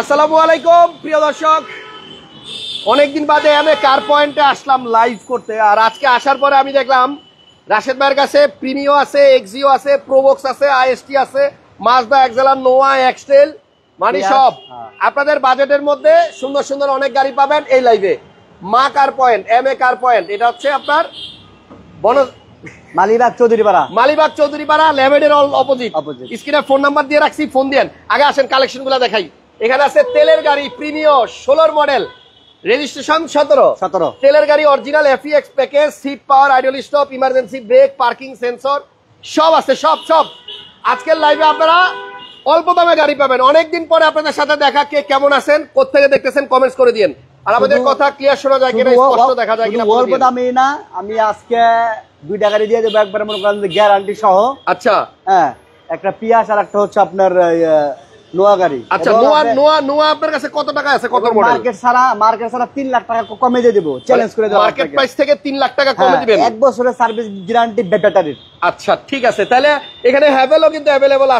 আসসালামু আলাইকুম প্রিয় দর্শক অনেকদিন বাদে আমি কার পয়েন্টে আসলাম লাইভ করতে আর আজকে আসার পরে আমি দেখলাম রাশেদ ভাইয়ের কাছে প্রিমিও আছে এক্সিও আছে প্রোবক্স আছে আইএসটি আছে মাজদা একজেলা নোয়া এক্সটেল মানে সব আপনাদের বাজেটের মধ্যে সুন্দর সুন্দর অনেক গাড়ি পাবেন এই লাইভে Maa car point M A car point এটা হচ্ছে আপনার বন মালিবাগ চৌধুরীপাড়া মালিবাগ চৌধুরীপাড়া ল্যাবেডের অল অপোজিট অপোজিট স্ক্রিনে ফোন নাম্বার দিয়ে রাখছি ফোন দেন আগে আসেন কালেকশনগুলো দেখাই এখানে আছে তেলের গাড়ি প্রিমিয় ষোলোর মডেল রেজিস্ট্রেশন সতেরো সতেরো তেলের গাড়ি original FX package seat power idle stop emergency brake parking sensor সব আছে সব সব আজকের লাইভে আপনারা অল্প দামে গাড়ি পাবেন অনেকদিন পরে আপনাদের সাথে দেখা কে কেমন আছেন কোথেকে দেখতেছেন কমেন্টস করে দিয়েন আর আমাদের কথা ক্লিয়ার শোনা যায় কিনা স্পষ্ট দেখা যায় কিনা অল্প দামে না আমি আজকে দুইটা গাড়ি দিয়ে দেবো একবার মনে করেন গ্যারান্টি সহ আচ্ছা হ্যাঁ একটা পিয়াস আর একটা হচ্ছে আপনার আচ্ছা, আপনার করে মার্কেট প্রাইস থেকে লাখ টাকা হ্যাঁ, এক বছরের ব্যাটারি আচ্ছা ঠিক আছে তাহলে এখানে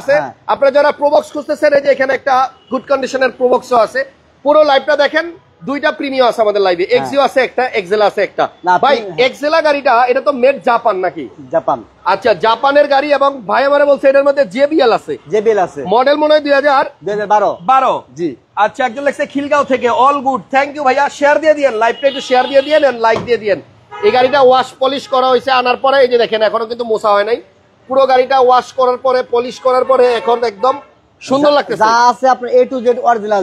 আছে হ্যাঁ। আপনারা যারা প্রবক্স খুঁজতেছেন এই যে এখানে একটা গুড কন্ডিশনের প্রবক্স আছে পুরো লাইফটা দেখেন দুইটা প্রিমিয়াম আছে আমাদের লাইভে হ্যাঁ। এক্সিও আছে একটা এক্সেল আছে একটা ভাই হ্যাঁ। এক্সেলা গাড়িটা এটা তো মেড জাপান নাকি জাপান আচ্ছা জাপানের গাড়ি এবং ভাই আমার বলছে এটার মধ্যে জেবিএল আছে জেবিএল আছে মডেল মনে হয় দুই হাজার বারো জি আচ্ছা একজন লাগছে খিলগাঁও থেকে অল গুড থ্যাংক ইউ ভাইয়া শেয়ার দিয়ে দিয়েন লাইভটা একটু শেয়ার দিয়ে দিয়েন লাইক দিয়ে দিয়েন এই গাড়িটা ওয়াশ পলিশ করা হয়েছে আনার পরে এই যে দেখেন এখনো কিন্তু মোছা হয় নাই পুরো গাড়িটা ওয়াশ করার পরে পলিশ করার পরে এখন একদম সুন্দর লাগতেছে A to Z original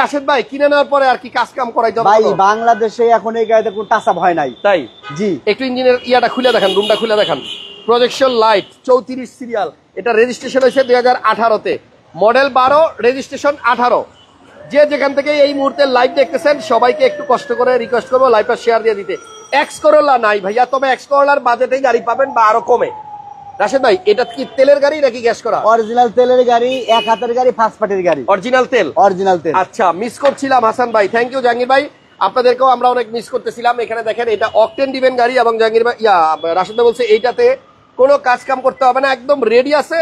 Rashed ভাই কিনে নেওয়ার পরে আর কি কাজ কাম করাই ভাই বাংলাদেশে এখন এই গাড়িতে কোনো টাচ আপ হয় নাই তাই জি একটু ইঞ্জিনের ইয়াটা খুলে দেখেন রুমটা খুলে দেখেন প্রজেকশন লাইট 34 সিরিয়াল এটা রেজিস্ট্রেশন হয়েছে 2018 তে মডেল বারো রেজিস্ট্রেশন আঠারো যে যেখান থেকে এই মুহূর্তে লাইভ দেখতেছেন সবাইকে একটু কষ্ট করে রিকোয়েস্ট করবো লাইভটা শেয়ার দিয়ে দিতে এক্স করোলা নাই ভাইয়া তবে এক্স করোলার বাজেটেই গাড়ি পাবেন বা আরো কমে রাশেদ ভাই এটা কি তেলের গাড়ি নাকি গ্যাস করা অরিজিনাল তেলের গাড়ি এক হাতের গাড়ি ফার্স্ট পার্টির গাড়ি অরিজিনাল তেল অরিজিনাল তেল আচ্ছা মিস করছিলাম হাসান ভাই থ্যাংক ইউ জাহাঙ্গীর ভাই আপনাদেরকেও আমরা অনেক মিস করতেছিলাম এখানে দেখেন এটা অকটেন ডিভেন গাড়ি এবং জাহাঙ্গীর ভাই ইয়া রাশেদ ভাই বলছে এইটাতে কোনো কাজ কাম করতে হবে না একদম রেডি আছে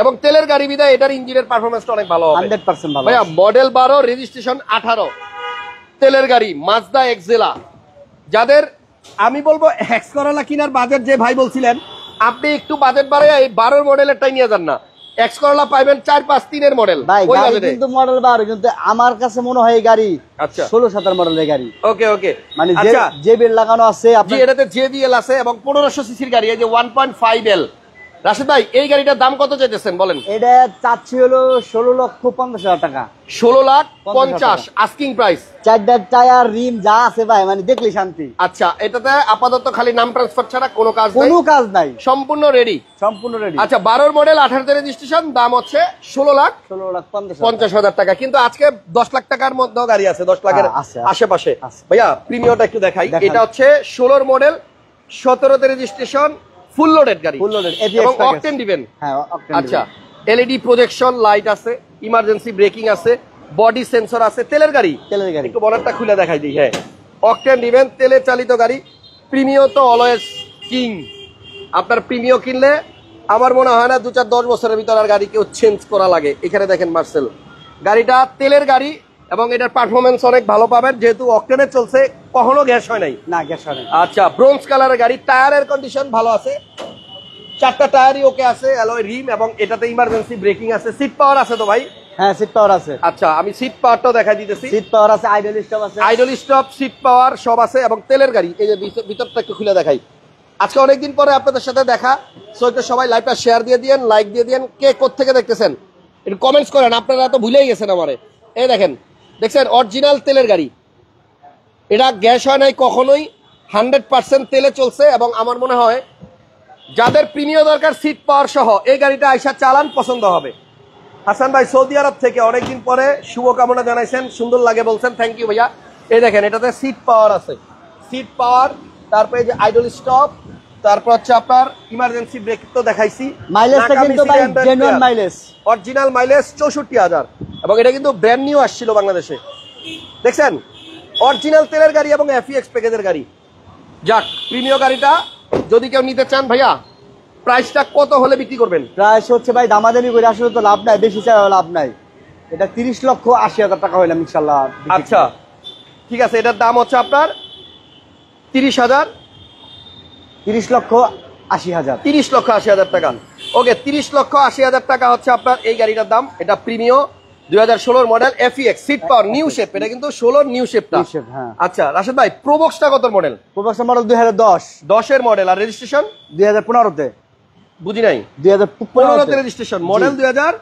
এবং তেলের গাড়ি বিদায় এটার ইঞ্জিনের পারফরমেন্সটা অনেক ভালো হান্ড্রেড পার্সেন্ট ভালো ভাইয়া মডেল বারো রেজিস্ট্রেশন আঠারো তেলের গাড়ি মাজদা এক্সেলা যাদের আমি বলবো হেক্স করালা কিনার বাজার যে ভাই বলছিলেন আপনি একটু বাজেট বাড়ে এই বারোর মডেলেরটাই নিয়ে যান না এক্স করলা পাইবেন চার পাঁচ তিনের মডেল কিন্তু মডেল কিন্তু আমার কাছে মনে হয় গাড়ি আচ্ছা। ষোলো সাতার গাড়ি ওকে ওকে মানে যে আচ্ছা। বিল লাগানো আছে আপনি এটাতে আছে এবং পনেরোশো সিসির গাড়ি এই যে one point five L Rashid ভাই এই গাড়িটার দাম কত চাইতেছেন বলেন এটা চাচ্ছি হলো ষোলো লক্ষ পঞ্চাশ হাজার টাকা ষোলো লাখ পঞ্চাশ আস্কিং প্রাইস চারটার টায়ার রিম যা আছে ভাই মানে দেখলি শান্তি আচ্ছা এটাতে আপাতত খালি নাম ট্রান্সফার ছাড়া কোনো কাজ কোনো কাজ নাই সম্পূর্ণ রেডি সম্পূর্ণ রেডি আচ্ছা বারোর মডেল আঠারোতে রেজিস্ট্রেশন দাম হচ্ছে ষোলো লাখ ষোলো লাখ পঞ্চাশ হাজার টাকা কিন্তু আজকে দশ লাখ টাকার মধ্যেও গাড়ি আছে দশ লাখের আশেপাশে ভাইয়া প্রিমিয়ারটা একটু দেখাই এটা হচ্ছে ষোলোর মডেল সতেরোতে রেজিস্ট্রেশন ফুল লোডেড গাড়ি ফুল লোডেড এবং অকটেন দিবেন হ্যাঁ অকটেন আচ্ছা এলইডি প্রজেকশন লাইট আছে ইমার্জেন্সি ব্রেকিং আছে বডি সেন্সর আছে তেলের গাড়ি তেলের গাড়ি একটু বনারটা খুলে দেখাই দিই হ্যাঁ অকটেন দিবেন তেলে চালিত গাড়ি প্রিমিও তো অলওয়েজ কিং আপনার প্রিমিও কিনলে আমার মনে হয় না দু চার দশ বছরের ভিতর আর গাড়ি কেউ চেঞ্জ করা লাগে এখানে দেখেন মার্সেল গাড়িটা তেলের গাড়ি এবং এটার পারফরমেন্স অনেক ভালো পাবেন যেহেতু অক্টেনে চলছে কখনো গ্যাস হয় নাই না গ্যাস হয় নাই আচ্ছা ব্রোঞ্জ কালারের গাড়ি টায়ারের কন্ডিশন ভালো আছে চারটা টায়ারই ওকে আছে অ্যালয় রিম এবং এটাতে ইমার্জেন্সি ব্রেকিং আছে সিট পাওয়ার আছে তো ভাই হ্যাঁ সিট পাওয়ার আছে আচ্ছা আমি সিট পাওয়ারটাও দেখা দিতেছি সিট পাওয়ার আছে আইডল স্টপ আছে আইডল স্টপ সিট পাওয়ার সব আছে এবং তেলের গাড়ি এই যে ভিতরটা একটু খুলে দেখাই আজকে অনেকদিন পরে আপনাদের সাথে দেখা সোজা সবাই লাইভটা শেয়ার দিয়ে দিয়েন লাইক দিয়ে দিয়েন কে থেকে দেখতেছেন একটু কমেন্টস করেন আপনারা তো ভুলেই গেছেন আমারে এই দেখেন দেখছেন অরিজিনাল তেলের গাড়ি এটা গ্যাস হয় নাই কখনোই হান্ড্রেড পার্সেন্ট তেলে চলছে এবং আমার মনে হয় যাদের প্রিমিয় দরকার সিট পাওয়ার সহ এই গাড়িটা আইসা চালান পছন্দ হবে হাসান ভাই সৌদি আরব থেকে অনেকদিন পরে শুভকামনা জানাইছেন সুন্দর লাগে বলছেন থ্যাংক ইউ ভাইয়া এই দেখেন এটাতে সিট পাওয়ার আছে সিট পাওয়ার তারপরে যে আইডল স্টপ তারপর হচ্ছে আপনার ইমার্জেন্সি ব্রেক তো দেখাইছি মাইলেজ অরিজিনাল মাইলেজ চৌষট্টি হাজার এবং এটা কিন্তু ব্র্যান্ড নিউ আসছিল বাংলাদেশে দেখছেন অরিজিনাল তেলের গাড়ি এবং e এক্স প্যাকেজের গাড়ি যাক প্রিমিয় গাড়িটা যদি কেউ নিতে চান ভাইয়া প্রাইসটা কত হলে বিক্রি করবেন প্রাইস হচ্ছে ভাই দামাদামি করে আসলে তো লাভ নাই বেশি চাই লাভ নাই এটা তিরিশ লক্ষ আশি হাজার টাকা হইলাম ইনশাল্লাহ আচ্ছা ঠিক আছে এটার দাম হচ্ছে আপনার তিরিশ হাজার তিরিশ লক্ষ আশি হাজার তিরিশ লক্ষ আশি হাজার টাকা ওকে তিরিশ লক্ষ আশি হাজার টাকা হচ্ছে আপনার এই গাড়িটার দাম এটা Premio 2016 model seat power new shape এটা কিন্তু 16 নিউ শেপটা আচ্ছা রাশেদ ভাই প্রোবক্সটা কত মডেল প্রোবক্স মডেল 2010 10 এর মডেল আর রেজিস্ট্রেশন 2015 তে বুঝি নাই 2015 তে রেজিস্ট্রেশন মডেল 2000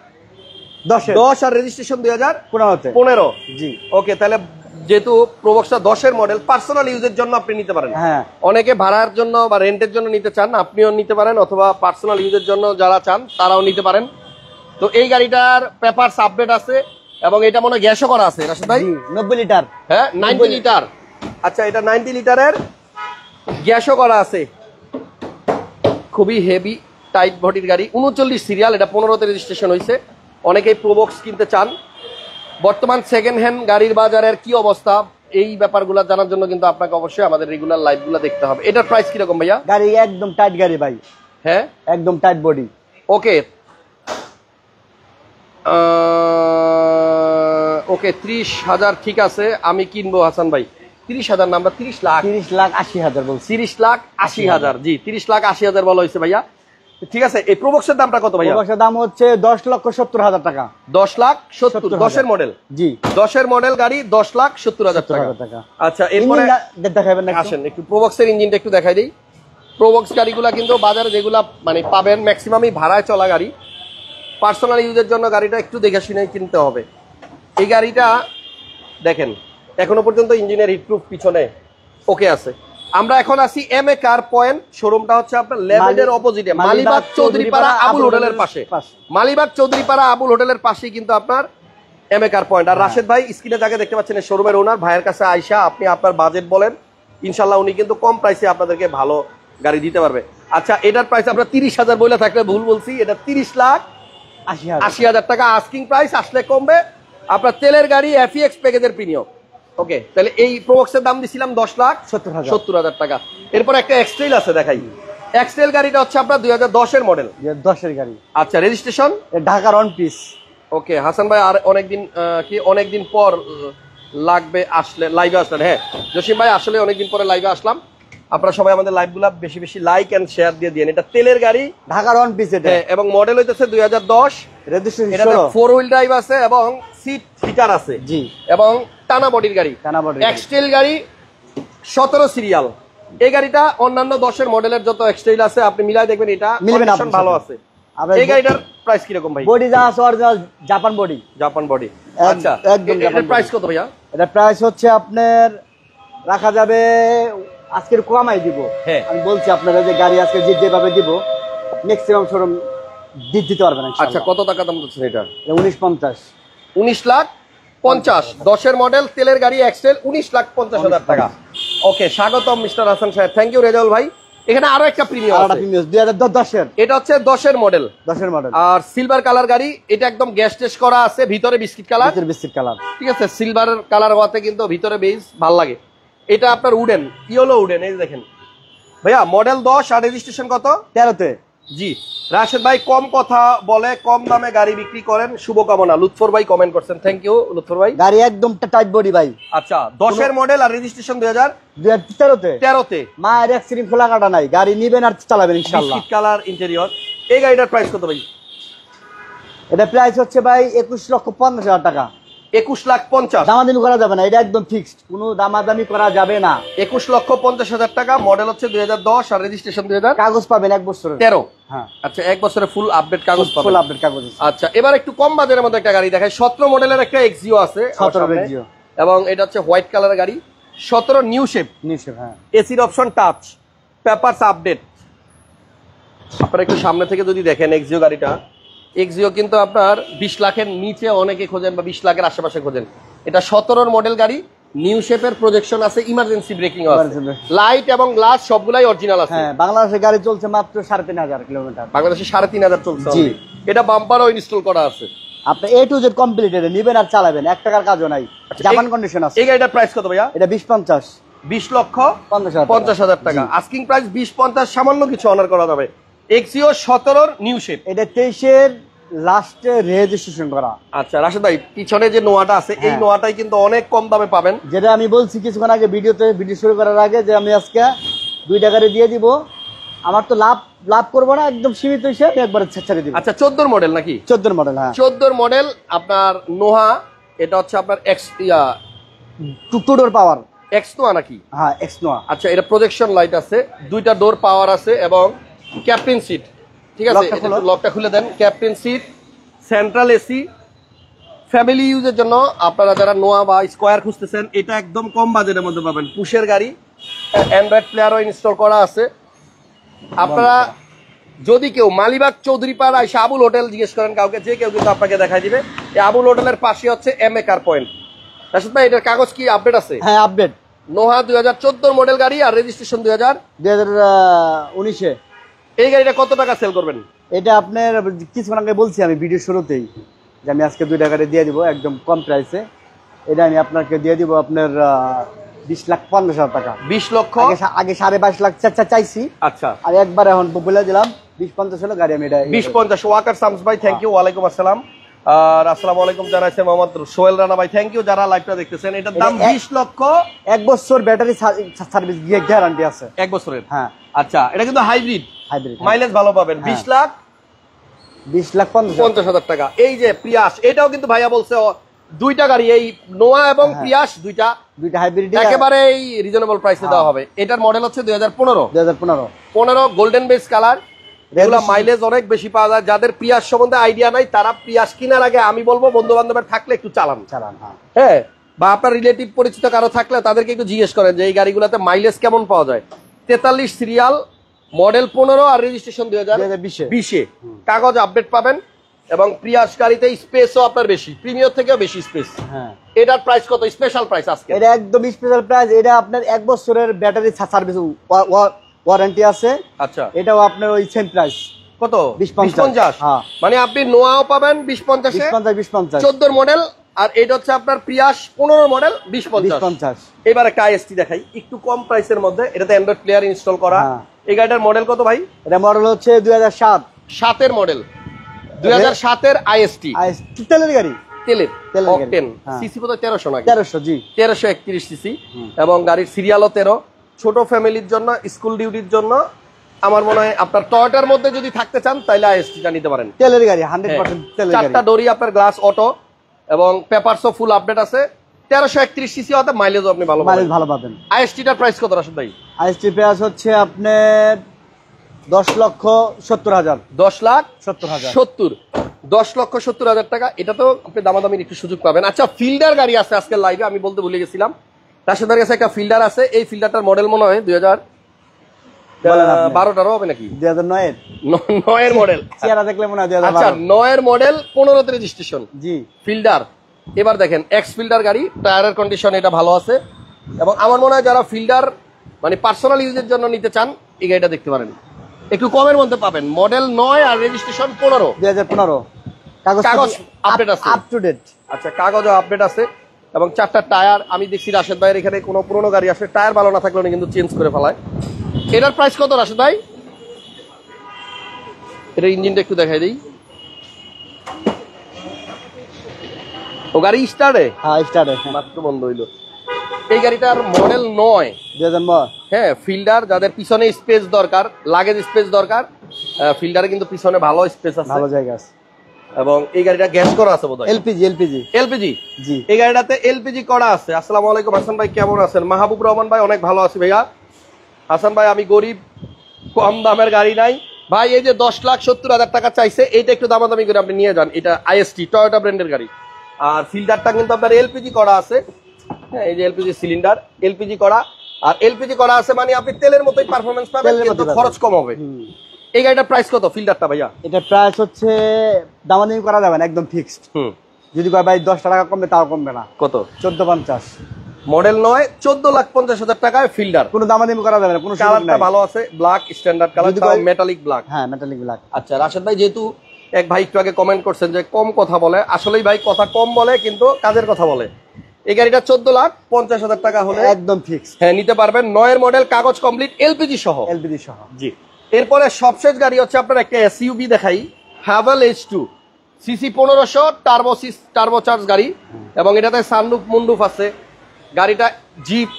10 10 আর রেজিস্ট্রেশন 2015 তে 15 জি ওকে তাহলে যেহেতু প্রোবক্সটা 10 এর মডেল পার্সোনাল ইউজের জন্য আপনি নিতে পারেন হ্যাঁ অনেকে ভাড়ার জন্য বা রেন্টের জন্য নিতে চান আপনিও নিতে পারেন অথবা পার্সোনাল ইউজের জন্য যারা চান তারাও নিতে পারেন তো এই গাড়িটার পেপার আপডেট আছে এবং এটা মনে গ্যাসও করা আছে রাশেদ ভাই 90 লিটার হ্যাঁ 90 লিটার আচ্ছা এটা 90 লিটারের গ্যাসও করা আছে খুবই হেভি টাইট বডির গাড়ি উনচল্লিশ সিরিয়াল এটা তে রেজিস্ট্রেশন হইছে অনেকেই প্রোবক্স কিনতে চান বর্তমান সেকেন্ড হ্যান্ড গাড়ির বাজারের কি অবস্থা এই ব্যাপারগুলো জানার জন্য কিন্তু আপনাকে অবশ্যই আমাদের রেগুলার লাইভগুলো দেখতে হবে এটার প্রাইস কিরকম ভাইয়া গাড়ি একদম টাইট গাড়ি ভাই হ্যাঁ একদম টাইট বডি ওকে ওকে ত্রিশ হাজার ঠিক আছে আমি কিনবো হাসান ভাই তিরিশ হাজার নাম্বার তিরিশ লাখ তিরিশ লাখ আশি হাজার বলছি তিরিশ লাখ আশি হাজার জি তিরিশ লাখ আশি হাজার বলা হয়েছে ভাইয়া ঠিক আছে এই প্রবক্সের দামটা কত ভাইয়া প্রবক্সের দাম হচ্ছে দশ লক্ষ সত্তর হাজার টাকা দশ লাখ সত্তর দশের মডেল জি দশের মডেল গাড়ি দশ লাখ সত্তর হাজার টাকা আচ্ছা এরপরে দেখাবেন আসেন একটু প্রবক্সের ইঞ্জিনটা একটু দেখাই দিই প্রবক্স গাড়িগুলা কিন্তু বাজারে যেগুলা মানে পাবেন ম্যাক্সিমামই ভাড়ায় চলা গাড়ি পার্সোনাল ইউজের জন্য গাড়িটা একটু দেখে শুনে কিনতে হবে এই গাড়িটা দেখেন এখনো পর্যন্ত ইঞ্জিনের হিটপ্রুফ পিছনে ওকে আছে আমরা এখন আসি এম এ কার পয়েন্ট শোরুমটা হচ্ছে আপনার লেভেলের অপোজিটে মালিবাগ চৌধুরীপাড়া আবুল হোটেলের পাশে মালিবাগ চৌধুরীপাড়া আবুল হোটেলের পাশেই কিন্তু আপনার এম এ কার পয়েন্ট আর হ্যাঁ। রাশেদ ভাই স্ক্রিনে যাকে দেখতে পাচ্ছেন শোরুমের ওনার ভাইয়ের কাছে আইসা আপনি আপনার বাজেট বলেন ইনশাল্লাহ উনি কিন্তু কম প্রাইসে আপনাদেরকে ভালো গাড়ি দিতে পারবে আচ্ছা এটার প্রাইস আপনার তিরিশ হাজার বইলা থাকলে ভুল বলছি এটা তিরিশ লাখ আশি হাজার টাকা আস্কিং প্রাইস আসলে কমবে আপনার তেলের গাড়ি এক্স প্যাকেজের প্রিমিয়ম ওকে তাহলে এই প্রোবক্সের দাম দিছিলাম দশ লাখ সত্তর হাজার টাকা এরপর একটা এক্সট্রেল আছে দেখাই এক্সটেল গাড়িটা হচ্ছে আপনার দুই হাজার মডেল দশের গাড়ি আচ্ছা রেজিস্ট্রেশন ঢাকার অন পিস ওকে হাসান ভাই আর অনেকদিন কি অনেকদিন পর লাগবে আসলে লাইভে আসলেন হ্যাঁ জসিম ভাই আসলে অনেকদিন পরে লাইভে আসলাম আপনারা সবাই আমাদের গুলা বেশি বেশি লাইক এন্ড শেয়ার দিয়ে দিন এটা তেলের গাড়ি ঢাকার ওয়ান হ্যাঁ, পিস এবং মডেল হইতেছে 2010 রেজিস্ট্রেশন এটাতে ফোর হুইল ড্রাইভ আছে এবং সিট হিটার আছে জি এবং টানা বডির গাড়ি টানা বডির এক্সটেল গাড়ি সতেরো সিরিয়াল এই গাড়িটা অন্যান্য দশের মডেলের যত এক্সটেল আছে আপনি মিলাই দেখবেন এটা ভালো আছে এই গাড়িটার প্রাইস কিরকম ভাই বডি যা আছে জাপান বডি জাপান বডি আচ্ছা একদম প্রাইস কত ভাইয়া এটা প্রাইস হচ্ছে আপনার রাখা যাবে আজকের কমাই দিব হ্যাঁ। আমি বলছি আপনারা যে গাড়ি আজকে যেভাবে দিব ম্যাক্সিমাম শোরুম দিতে পারবে না আচ্ছা কত টাকা দাম হচ্ছে এটা উনিশ পঞ্চাশ উনিশ লাখ পঞ্চাশ দশের মডেল তেলের গাড়ি এক্সেল উনিশ লাখ পঞ্চাশ হাজার টাকা ওকে স্বাগতম মিস্টার হাসান সাহেব থ্যাংক ইউ রেজাউল ভাই এখানে আরো একটা প্রিমিয়াম এটা হচ্ছে দশের মডেল দশের মডেল আর সিলভার কালার গাড়ি এটা একদম গ্যাস টেস্ট করা আছে ভিতরে বিস্কিট কালার বিস্কিট কালার ঠিক আছে সিলভার কালার হওয়াতে কিন্তু ভিতরে বেজ ভাল লাগে এটা আপনার উডেন ইয়েলো উডেন এই দেখেন ভাইয়া মডেল দশ আর রেজিস্ট্রেশন কত তেরোতে জি রাশেদ ভাই কম কথা বলে কম দামে গাড়ি বিক্রি করেন শুভকামনা লুৎফর ভাই কমেন্ট করছেন থ্যাংক ইউ লুৎফর ভাই গাড়ি একদম টাইট বডি ভাই আচ্ছা দশের মডেল আর রেজিস্ট্রেশন দুই হাজার তেরোতে তেরোতে মায়ের এক সিরিং খোলা কাটা নাই গাড়ি নিবেন আর চালাবেন ইনশাল্লাহ কালার ইন্টেরিয়র এই গাড়িটার প্রাইস কত ভাই এটা প্রাইস হচ্ছে ভাই একুশ লক্ষ পঞ্চাশ হাজার টাকা একুশ লাখ পঞ্চাশ দামাদামি করা যাবে না এটা একদম ফিক্সড কোন দামাদামি করা যাবে না একুশ লক্ষ পঞ্চাশ হাজার টাকা মডেল হচ্ছে দুই হাজার দশ আর রেজিস্ট্রেশন দুই হাজার কাগজ পাবেন এক বছরের তেরো হ্যাঁ। আচ্ছা এক বছরে ফুল আপডেট কাগজ ফুল আপডেট কাগজ আচ্ছা এবার একটু কম বাজারের মধ্যে একটা গাড়ি দেখায় সতেরো মডেলের একটা এক্সিও আছে সতেরো এক্সিও এবং এটা হচ্ছে হোয়াইট কালারের গাড়ি সতেরো নিউ শেপ নিউ শেপ হ্যাঁ এসির অপশন টাচ পেপারস আপডেট আপনারা একটু সামনে থেকে যদি দেখেন এক্সিও গাড়িটা এক্সিও কিন্তু আপনার বিশ লাখের নিচে অনেকে খোঁজেন বা বিশ লাখের আশেপাশে খোঁজেন এটা সতেরোর মডেল গাড়ি নিউ শেপের প্রজেকশন আছে ইমার্জেন্সি ব্রেকিং লাইট এবং গ্লাস সবগুলাই অরিজিনাল আছে হ্যাঁ, বাংলাদেশের গাড়ি চলছে মাত্র সাড়ে তিন হাজার কিলোমিটার বাংলাদেশে সাড়ে তিন হাজার চলছে এটা বাম্পারও ইনস্টল করা আছে আপনি এ টু জেড কমপ্লিট নিবেন আর চালাবেন এক টাকার কাজও নাই আচ্ছা, এক্সিও সতেরোর নিউ শেপ এটা তেইশের লাস্টে রেজিস্ট্রেশন করা আচ্ছা রাশেদ ভাই পিছনে যে নোয়াটা আছে এই হ্যাঁ। নোয়াটাই কিন্তু অনেক কম দামে পাবেন যেটা আমি বলছি কিছুক্ষণ আগে ভিডিওতে ভিডিও শুরু করার আগে যে আমি আজকে দুই টাকারে দিয়ে দিব আমার তো লাভ লাভ করবো না একদম সীমিত হিসেবে একবার ছেড়ে দিব আচ্ছা চোদ্দোর মডেল নাকি চোদ্দোর মডেল হ্যাঁ চোদ্দোর মডেল আপনার নোহা এটা হচ্ছে আপনার X two door power X Noah নাকি হ্যাঁ এক্স নোয়া আচ্ছা এটা প্রজেকশন লাইট আছে দুইটা ডোর পাওয়ার আছে এবং ক্যাপ্টেন সিট ঠিক আছে লকটা খুলে দেন captain seat central AC family ইউজের জন্য আপনারা যারা নোয়া বা স্কোয়ার খুঁজতেছেন এটা একদম কম বাজেটের মধ্যে পাবেন পুশের গাড়ি অ্যান্ড্রয়েড প্লেয়ারও ইনস্টল করা আছে আপনারা যদি কেউ মালিবাগ চৌধুরীপাড়া এসে আবুল হোটেল জিজ্ঞেস করেন কাউকে যে কেউ কিন্তু আপনাকে দেখা দিবে এই আবুল হোটেলের পাশে হচ্ছে এম একার কার পয়েন্ট রাশিদ ভাই এটার কাগজ কি আপডেট আছে হ্যাঁ আপডেট নোহা দুই হাজার মডেল গাড়ি আর রেজিস্ট্রেশন দুই হাজার দুই হাজার উনিশে এই গাড়িটা কত টাকা সেল করবেন এটা আপনার কিছুক্ষণ আগে বলছি আমি ভিডিও শুরুতেই যে আমি আজকে দুই টাকাটা দিয়ে দিব একদম কম প্রাইসে এটা আমি আপনাকে দিয়ে দিব আপনার বিশ লাখ পঞ্চাশ হাজার টাকা বিশ লক্ষ আগে সাড়ে বাইশ লাখ চাইছি আচ্ছা আর একবার এখন বলে দিলাম বিশ পঞ্চাশ হলো গাড়ি আমি এটা বিশ পঞ্চাশ ওয়াকার সামস ভাই থ্যাংক ইউ ওয়ালাইকুম আসসালাম আর আসসালামু আলাইকুম মোহাম্মদ সোহেল রানা ভাই থ্যাংক ইউ যারা লাইভটা দেখতেছেন এটার দাম 20 লক্ষ এক বছর ব্যাটারি সার্ভিস গ্যারান্টি আছে এক বছরের হ্যাঁ আচ্ছা এটা কিন্তু হাইব্রিড হাইব্রিড মাইলেজ ভালো পাবেন 20 হ্যাঁ। লাখ 20 লাখ 50 হাজার টাকা এই যে প্রিয়াস এটাও কিন্তু ভাইয়া বলছে দুইটা গাড়ি এই নোয়া এবং প্রিয়াস দুইটা দুইটা হাইব্রিড একেবারে রিজনেবল হ্যাঁ। প্রাইসে দেওয়া হবে এটার মডেল হচ্ছে হাজার পনেরো পনেরো গোল্ডেন বেস কালার এগুলো মাইলেজ অনেক বেশি পাওয়া যায় যাদের প্রিয়াস সম্বন্ধে আইডিয়া নাই তারা প্রিয়াস কেনার আগে আমি বলবো বন্ধু বান্ধবের থাকলে একটু চালান চালান হ্যাঁ, হ্যাঁ? বা আপনার রিলেটিভ পরিচিত কারো থাকলে তাদেরকে একটু জিজ্ঞেস করেন যে এই গাড়িগুলোতে মাইলেজ কেমন পাওয়া যায় তেতাল্লিশ সিরিয়াল মডেল পনেরো আর রেজিস্ট্রেশন দুই হাজার বিশে কাগজ আপডেট পাবেন এবং প্রিয়াস গাড়িতে স্পেসও আপনার বেশি প্রিমিয়ার থেকেও বেশি স্পেস হ্যাঁ এটার প্রাইস কত স্পেশাল প্রাইস আজকে এটা একদম স্পেশাল প্রাইস এটা আপনার এক বছরের ব্যাটারি সার্ভিস ওয়ারেন্টি আছে আচ্ছা এটাও আপনার ওই সেম প্রাইস কত বিশ পঞ্চাশ হ্যাঁ। মানে আপনি নোয়াও পাবেন বিশ পঞ্চাশ পঞ্চাশ বিশ পঞ্চাশ চোদ্দোর মডেল আর এটা হচ্ছে আপনার প্রিয়াস পনেরো মডেল বিশ পঞ্চাশ এবার একটা আইএসটি দেখাই একটু কম প্রাইসের মধ্যে এটাতে অ্যান্ড্রয়েড প্লেয়ার ইনস্টল করা হ্যাঁ। এই গাড়িটার মডেল কত ভাই এটা মডেল হচ্ছে দুই হাজার সাত সাতের মডেল দুই হাজার সাতের আইএসটি তেলের গাড়ি তেলের তেলের অকটেন সিসি বোধ তেরোশো না তেরোশো জি তেরোশো একত্রিশ সিসি এবং গাড়ির সিরিয়ালও তেরো ছোট ফ্যামিলির জন্য স্কুল ডিউটির জন্য আমার মনে হয় আপনার টয়টার মধ্যে যদি থাকতে চান তাহলে আইএসটিটা নিতে পারেন তেলের গাড়ি হান্ড্রেড হ্যাঁ। পার্সেন্ট চারটা দড়ি আপনার গ্লাস অটো এবং পেপারসও ফুল আপডেট আছে তেরোশো একত্রিশ সিসি হতে মাইলেজও আপনি ভালো মাইলেজ ভালো পাবেন আইএসটিটার প্রাইস কত ভাই আইএসটি প্রাইস হচ্ছে আপনার দশ লক্ষ সত্তর হাজার দশ লাখ সত্তর হাজার সত্তর দশ লক্ষ সত্তর হাজার টাকা এটা তো আপনি দামাদামির একটু সুযোগ পাবেন আচ্ছা ফিল্ডার গাড়ি আছে আজকের লাইভে আমি বলতে ভুলে গেছিলাম রাশেদার কাছে একটা ফিল্ডার আছে এই ফিল্ডারটার মডেল মনে হয় দুই হাজার বারোটারও হবে নাকি দুই হাজার নয়ের নয়ের মডেল চেহারা দেখলে মনে হয় আচ্ছা নয়ের মডেল পনেরোতে রেজিস্ট্রেশন জি ফিল্ডার এবার দেখেন এক্স ফিল্ডার গাড়ি টায়ারের কন্ডিশন এটা ভালো আছে এবং আমার মনে হয় যারা ফিল্ডার মানে পার্সোনাল ইউজের জন্য নিতে চান এই গাড়িটা দেখতে পারেন একটু কমের মধ্যে পাবেন মডেল নয় আর রেজিস্ট্রেশন পনেরো দুই হাজার পনেরো কাগজ কাগজ আপডেট আছে আপ টু ডেট আচ্ছা কাগজও আপডেট আছে এবং চারটা টায়ার আমি দেখছি রাশেদ ভাইয়ের এখানে কোনো পুরোনো গাড়ি আসে টায়ার ভালো না থাকলে উনি কিন্তু চেঞ্জ করে ফেলায় এটার প্রাইস কত রাশেদ ভাই এটা ইঞ্জিনটা একটু দেখাই দিই ও গাড়ি স্টার্টে হ্যাঁ স্টার্টে হ্যাঁ। মাত্র বন্ধ হইলো এই গাড়িটার মডেল নয় হ্যাঁ ফিল্ডার যাদের পিছনে স্পেস দরকার লাগেজ স্পেস দরকার ফিল্ডারে কিন্তু পিছনে ভালো স্পেস আছে ভালো জায়গা আছে এবং এই গাড়িটা গ্যাস করা আছে বোধহয় এলপিজি এলপিজি এলপিজি জি এই গাড়িটাতে এলপিজি করা আছে আসসালামু আলাইকুম হাসান ভাই কেমন আছেন মাহবুব রহমান ভাই অনেক ভালো আছি ভাইয়া হাসান ভাই আমি গরিব কম দামের গাড়ি নাই ভাই এই যে দশ লাখ সত্তর হাজার টাকা চাইছে এইটা একটু দামাদামি করে আপনি নিয়ে যান এটা আইএসটি টয়োটা ব্র্যান্ডের গাড়ি আর ফিল্টারটা কিন্তু আপনার এলপিজি করা আছে হ্যাঁ এই যে এলপিজি সিলিন্ডার এলপিজি করা আর এলপিজি করা আছে মানে আপনি তেলের মতোই পারফরমেন্স পাবেন কিন্তু খরচ কম হবে এই গাড়িটার প্রাইস কত ফিল্ডারটা ভাইয়া এটা প্রাইস হচ্ছে দামাদামি করা যাবে না একদম ফিক্সড হুম যদি কয় ভাই দশটা টাকা কমবে তাও কমবে না কত চোদ্দ পঞ্চাশ মডেল নয় চোদ্দ লাখ পঞ্চাশ হাজার টাকায় ফিল্ডার কোনো দামাদামি করা যাবে না কোনো কালারটা ভালো আছে black standard colour metallic black হ্যাঁ মেটালিক ব্ল্যাক আচ্ছা রাশেদ ভাই যেহেতু এক ভাই একটু আগে কমেন্ট করছেন যে কম কথা বলে আসলেই ভাই কথা কম বলে কিন্তু কাজের কথা বলে এই গাড়িটা চোদ্দ লাখ পঞ্চাশ হাজার টাকা হলে একদম ফিক্স হ্যাঁ নিতে পারবেন নয়ের মডেল কাগজ কমপ্লিট এলপিজি সহ এলপিজি সহ জি এরপরে সবশেষ গাড়ি হচ্ছে আপনার একটা এসইউবি দেখাই হ্যাভেল এইচ টু সিসি পনেরোশো টার্বো টার্বোচার্জ গাড়ি এবং এটাতে সানরুফ মুন্ডুফ আছে গাড়িটা জিপ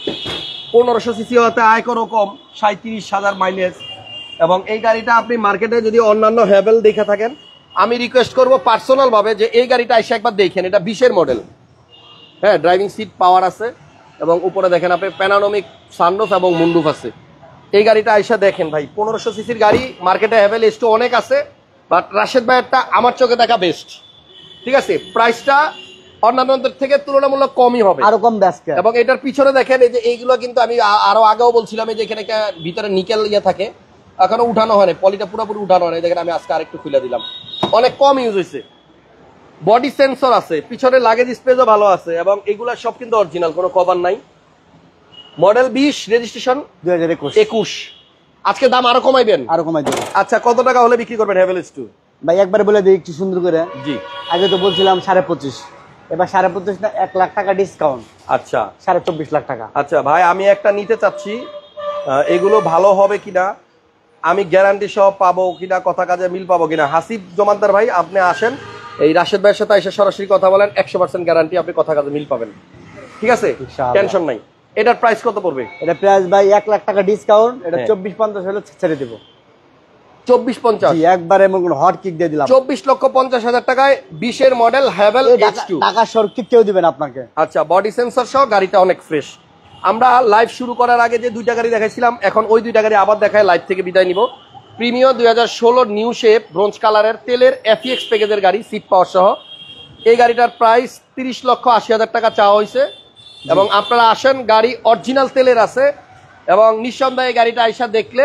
পনেরোশো সিসি হতে আয়করও কম সাঁত্রিশ হাজার মাইলেজ এবং এই গাড়িটা আপনি মার্কেটে যদি অন্যান্য হ্যাভেল দেখে থাকেন আমি রিকোয়েস্ট করব পার্সোনালভাবে যে এই গাড়িটা এসে একবার দেখেন এটা বিশের মডেল হ্যাঁ ড্রাইভিং সিট পাওয়ার আছে এবং উপরে দেখেন আপনি প্যানানোমিক সানরুফ এবং মুন্ডুফ আছে এই গাড়িটা আইসা দেখেন ভাই পনেরোশো সিসির গাড়ি মার্কেটে অ্যাভেল স্টো অনেক আছে বাট রাশেদ ভাইয়েরটা আমার চোখে দেখা বেস্ট ঠিক আছে প্রাইসটা অন্যান্য থেকে তুলনামূলক কমই হবে আরো কম ব্যস্ত এবং এটার পিছনে দেখেন এই যে এইগুলো কিন্তু আমি আরো আগেও বলছিলাম যে এখানে ভিতরে নিকেল ইয়ে থাকে এখনো উঠানো হয় না পলিটা পুরোপুরি উঠানো হয় না দেখেন আমি আজকে আরেকটু খুলে দিলাম অনেক কম ইউজ হয়েছে বডি সেন্সর আছে পিছনে লাগেজ স্পেসও ভালো আছে এবং এগুলো সব কিন্তু অরিজিনাল কোনো কভার নাই মডেল বিশ রেজিস্ট্রেশন দুই হাজার একুশ আজকে দাম আরো কমাইবেন আরো কমাই দেবেন আচ্ছা কত টাকা হলে বিক্রি করবেন হ্যাভেলস টু ভাই একবার বলে দিই একটু সুন্দর করে জি আগে তো বলছিলাম সাড়ে পঁচিশ এবার সাড়ে পঁচিশ না এক লাখ টাকা ডিসকাউন্ট আচ্ছা সাড়ে চব্বিশ লাখ টাকা আচ্ছা ভাই আমি একটা নিতে চাচ্ছি এগুলো ভালো হবে কিনা আমি গ্যারান্টি সব পাবো কিনা কথা কাজে মিল পাবো কিনা হাসিব জমানদার ভাই আপনি আসেন এই রাশেদ ভাইয়ের সাথে এসে সরাসরি কথা বলেন একশো পার্সেন্ট গ্যারান্টি আপনি কথা কাজে মিল পাবেন ঠিক আছে টেনশন নাই এটার প্রাইস কত পড়বে এটা প্রাইস ভাই এক লাখ টাকা ডিসকাউন্ট এটা হ্যাঁ। চব্বিশ পঞ্চাশ হলে ছেড়ে দেবো চব্বিশ পঞ্চাশ একবার এমন কোন হট কিক দিয়ে দিলাম চব্বিশ লক্ষ পঞ্চাশ হাজার টাকায় এর মডেল হ্যাভেল টাকা সর কেউ দিবেন আপনাকে আচ্ছা বডি সেন্সর সহ গাড়িটা অনেক ফ্রেশ আমরা লাইভ শুরু করার আগে যে দুইটা গাড়ি দেখাইছিলাম এখন ওই দুইটা গাড়ি আবার দেখায় লাইভ থেকে বিদায় নিব প্রিমিয় দুই হাজার ষোলোর নিউ শেপ ব্রোঞ্জ কালারের তেলের e এফএক্স প্যাকেজের গাড়ি সিট পাওয়ার সহ এই গাড়িটার প্রাইস তিরিশ লক্ষ আশি হাজার টাকা চাওয়া হয়েছে এবং আপনারা আসেন গাড়ি অরিজিনাল তেলের আছে এবং নিঃসন্দেহে গাড়িটা আইসা দেখলে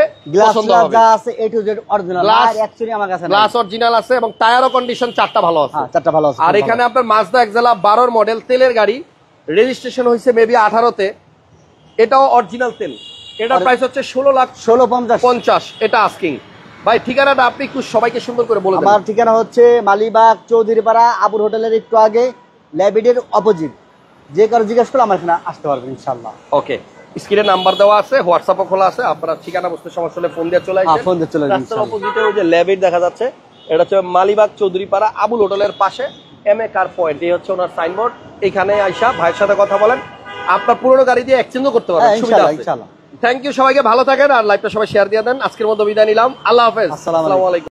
পছন্দ হবে আছে এ টু জেড অরিজিনাল আর আমার কাছে গ্লাস অরিজিনাল আছে এবং টায়ারও কন্ডিশন চারটা ভালো আছে হ্যাঁ, চারটা ভালো আছে আর এখানে আপনার মাজদা এক্সেলা 12 এর মডেল তেলের গাড়ি রেজিস্ট্রেশন হইছে মেবি 18 তে এটাও অরিজিনাল তেল এটা প্রাইস হচ্ছে 16 লাখ 16 50 এটা আস্কিং ভাই ঠিকানাটা আপনি একটু সবাইকে সুন্দর করে বলে দেন আমার ঠিকানা হচ্ছে মালিবাগ চৌধুরীপাড়া আবুর হোটেলের একটু আগে ল্যাবিডের অপোজিট যে কারো জিজ্ঞেস করলে আমার এখানে আসতে পারবেন ইনশাল্লাহ ওকে স্ক্রিনে নাম্বার দেওয়া আছে হোয়াটসঅ্যাপও খোলা আছে আপনার ঠিকানা বুঝতে সমস্যা হলে ফোন দিয়ে চলে হ্যাঁ, আসবেন ফোন দিয়ে চলে আসবেন রাস্তার অপোজিটে ওই যে ল্যাবের দেখা যাচ্ছে এটা হচ্ছে মালিবাগ চৌধুরীপাড়া আবুল হোটেলের পাশে এম এ কার পয়েন্ট এই হচ্ছে ওনার সাইনবোর্ড এখানে আইসা ভাইয়ের সাথে কথা বলেন আপনার পুরনো গাড়ি দিয়ে এক্সচেঞ্জও করতে পারবেন হ্যাঁ, সুবিধা আছে থ্যাংক ইউ সবাইকে ভালো থাকেন আর লাইভটা সবাই শেয়ার দিয়ে দেন আজকের মতো বিদায় নিলাম আল্লাহ হাফেজ আসসালামু আলাইকুম